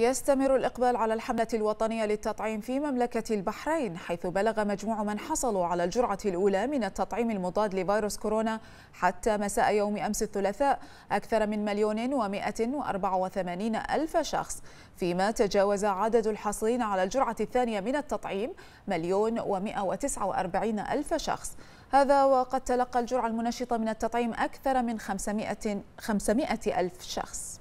يستمر الإقبال على الحملة الوطنية للتطعيم في مملكة البحرين حيث بلغ مجموع من حصلوا على الجرعة الأولى من التطعيم المضاد لفيروس كورونا حتى مساء يوم أمس الثلاثاء أكثر من مليون ومائة وأربعة وثمانين ألف شخص فيما تجاوز عدد الحاصلين على الجرعة الثانية من التطعيم مليون ومائة وتسعة وأربعين ألف شخص هذا وقد تلقى الجرعة المنشطة من التطعيم أكثر من خمسمائة ألف شخص